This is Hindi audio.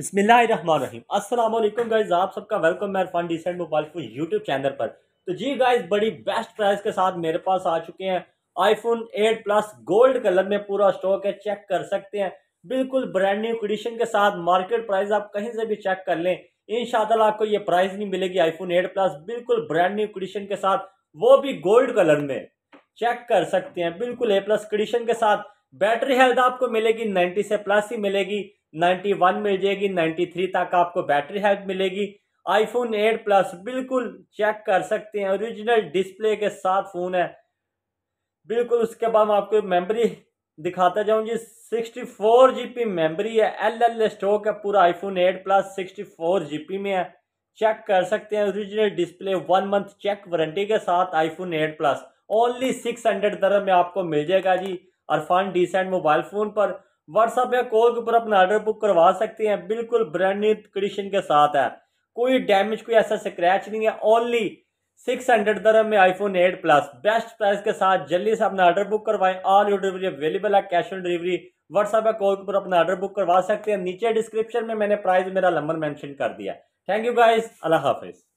बिसमीम अस्सलाम वालेकुम गाइज आप सबका वेलकम मैं Irfan decent mobile phone YouTube channel पर तो जी गाइज बड़ी बेस्ट प्राइस के साथ मेरे पास आ चुके हैं आईफोन 8 प्लस गोल्ड कलर में पूरा स्टॉक है चेक कर सकते हैं बिल्कुल ब्रांड न्यू कंडीशन के साथ मार्केट प्राइस आप कहीं से भी चेक कर लें इन आपको ये प्राइस नहीं मिलेगी आईफोन एट प्लस बिल्कुल ब्रांड न्यू कंडीशन के साथ वो भी गोल्ड कलर में चेक कर सकते हैं बिल्कुल ए प्लस कंडीशन के साथ बैटरी हेल्थ आपको मिलेगी 90 से प्लस ही मिलेगी 91 मिल जाएगी 93 तक आपको बैटरी हेल्थ मिलेगी आईफोन 8 प्लस बिल्कुल चेक कर सकते हैं ओरिजिनल डिस्प्ले के साथ फ़ोन है बिल्कुल उसके बाद मैं आपको मेमोरी दिखाता जाऊँ जी sixty four G B memory है एल एल स्टोक है पूरा iPhone eight plus sixty four G B में है चेक कर सकते हैं original display one month check warranty के साथ iPhone eight plus only six hundred दर में आपको मिल जाएगा जी अरफान डिसेंट मोबाइल फ़ोन पर व्हाट्सअप या कॉल के ऊपर अपना आर्डर बुक करवा सकते हैं बिल्कुल ब्रांड न्यू कंडीशन के साथ है कोई डैमेज कोई ऐसा स्क्रैच नहीं है ओनली सिक्स हंड्रेड दर में iPhone eight plus best price के साथ जल्दी से अपना ऑर्डर बुक करवाएं ऑल योर डिलीवरी अवेलेबल है कैश ऑन डिलीवरी व्हाट्सअप या कॉल के ऊपर अपना ऑर्डर बुक करवा सकते हैं नीचे डिस्क्रिप्शन में मैंने प्राइस मेरा नंबर मैंशन कर दिया थैंक यू गाइज़ अल्लाह हाफिज़